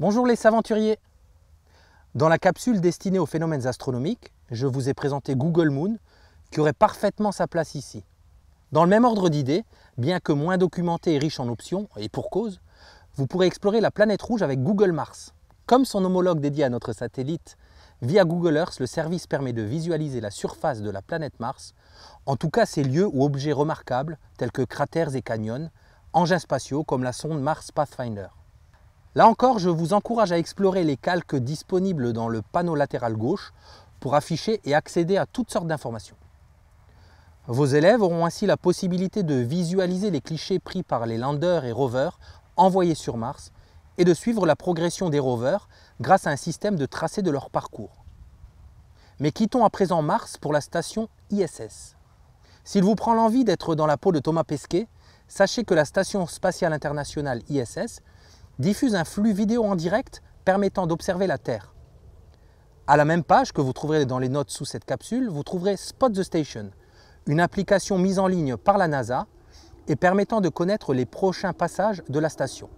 Bonjour les aventuriers Dans la capsule destinée aux phénomènes astronomiques, je vous ai présenté Google Moon, qui aurait parfaitement sa place ici. Dans le même ordre d'idées, bien que moins documenté et riche en options, et pour cause, vous pourrez explorer la planète rouge avec Google Mars. Comme son homologue dédié à notre satellite, via Google Earth, le service permet de visualiser la surface de la planète Mars, en tout cas ses lieux ou objets remarquables tels que cratères et canyons, engins spatiaux comme la sonde Mars Pathfinder. Là encore, je vous encourage à explorer les calques disponibles dans le panneau latéral gauche pour afficher et accéder à toutes sortes d'informations. Vos élèves auront ainsi la possibilité de visualiser les clichés pris par les landers et rovers envoyés sur Mars et de suivre la progression des rovers grâce à un système de tracé de leur parcours. Mais quittons à présent Mars pour la station ISS. S'il vous prend l'envie d'être dans la peau de Thomas Pesquet, sachez que la station spatiale internationale ISS diffuse un flux vidéo en direct permettant d'observer la Terre. À la même page que vous trouverez dans les notes sous cette capsule, vous trouverez Spot the Station, une application mise en ligne par la NASA et permettant de connaître les prochains passages de la station.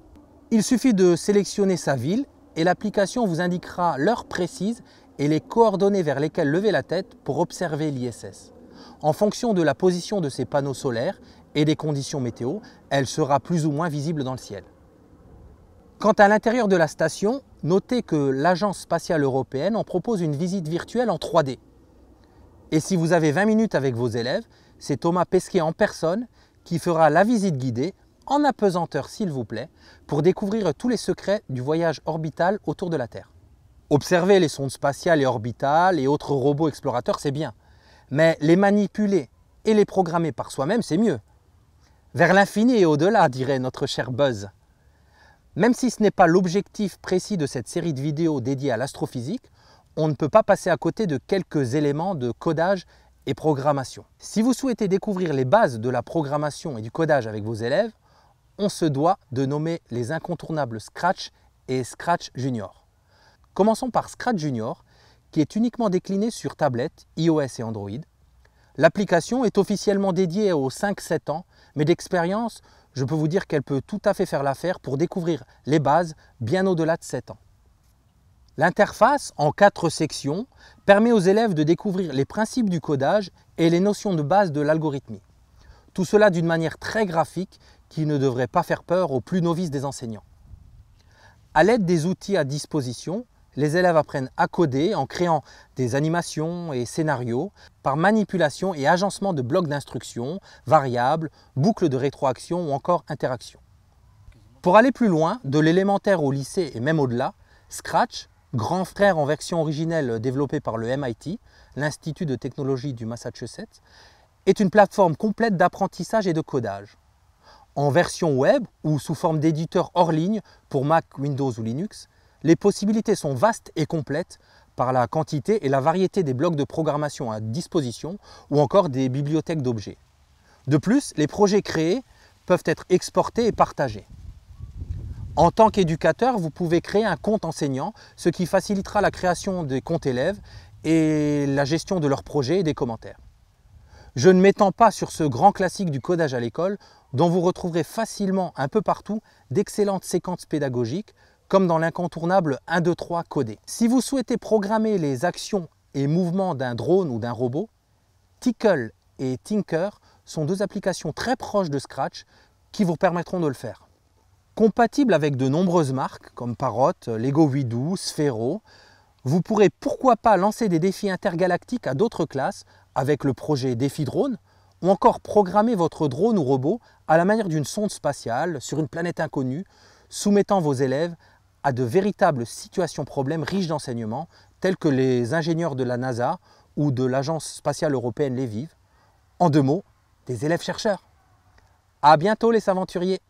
Il suffit de sélectionner sa ville et l'application vous indiquera l'heure précise et les coordonnées vers lesquelles lever la tête pour observer l'ISS. En fonction de la position de ses panneaux solaires et des conditions météo, elle sera plus ou moins visible dans le ciel. Quant à l'intérieur de la station, notez que l'Agence spatiale européenne en propose une visite virtuelle en 3D. Et si vous avez 20 minutes avec vos élèves, c'est Thomas Pesquet en personne qui fera la visite guidée, en apesanteur s'il vous plaît, pour découvrir tous les secrets du voyage orbital autour de la Terre. Observer les sondes spatiales et orbitales et autres robots explorateurs, c'est bien. Mais les manipuler et les programmer par soi-même, c'est mieux. Vers l'infini et au-delà, dirait notre cher Buzz. Même si ce n'est pas l'objectif précis de cette série de vidéos dédiées à l'astrophysique, on ne peut pas passer à côté de quelques éléments de codage et programmation. Si vous souhaitez découvrir les bases de la programmation et du codage avec vos élèves, on se doit de nommer les incontournables Scratch et Scratch Junior. Commençons par Scratch Junior, qui est uniquement décliné sur tablette, iOS et Android. L'application est officiellement dédiée aux 5-7 ans, mais d'expérience, je peux vous dire qu'elle peut tout à fait faire l'affaire pour découvrir les bases bien au-delà de 7 ans. L'interface en quatre sections permet aux élèves de découvrir les principes du codage et les notions de base de l'algorithmie. Tout cela d'une manière très graphique qui ne devrait pas faire peur aux plus novices des enseignants. À l'aide des outils à disposition, les élèves apprennent à coder en créant des animations et scénarios par manipulation et agencement de blocs d'instructions, variables, boucles de rétroaction ou encore interactions. Pour aller plus loin, de l'élémentaire au lycée et même au-delà, Scratch, grand frère en version originelle développée par le MIT, l'Institut de technologie du Massachusetts, est une plateforme complète d'apprentissage et de codage. En version web ou sous forme d'éditeur hors ligne pour Mac, Windows ou Linux, les possibilités sont vastes et complètes par la quantité et la variété des blocs de programmation à disposition ou encore des bibliothèques d'objets. De plus, les projets créés peuvent être exportés et partagés. En tant qu'éducateur, vous pouvez créer un compte enseignant, ce qui facilitera la création des comptes élèves et la gestion de leurs projets et des commentaires. Je ne m'étends pas sur ce grand classique du codage à l'école, dont vous retrouverez facilement un peu partout d'excellentes séquences pédagogiques, comme dans l'incontournable 1, 2, 3 codé. Si vous souhaitez programmer les actions et mouvements d'un drone ou d'un robot, Tickle et Tinker sont deux applications très proches de Scratch qui vous permettront de le faire. Compatible avec de nombreuses marques comme Parrot, Lego Widoo, Sphero, vous pourrez pourquoi pas lancer des défis intergalactiques à d'autres classes avec le projet Défi Drone ou encore programmer votre drone ou robot à la manière d'une sonde spatiale sur une planète inconnue, soumettant vos élèves à de véritables situations problèmes riches d'enseignements, telles que les ingénieurs de la NASA ou de l'Agence spatiale européenne les vivent. En deux mots, des élèves chercheurs. À bientôt les aventuriers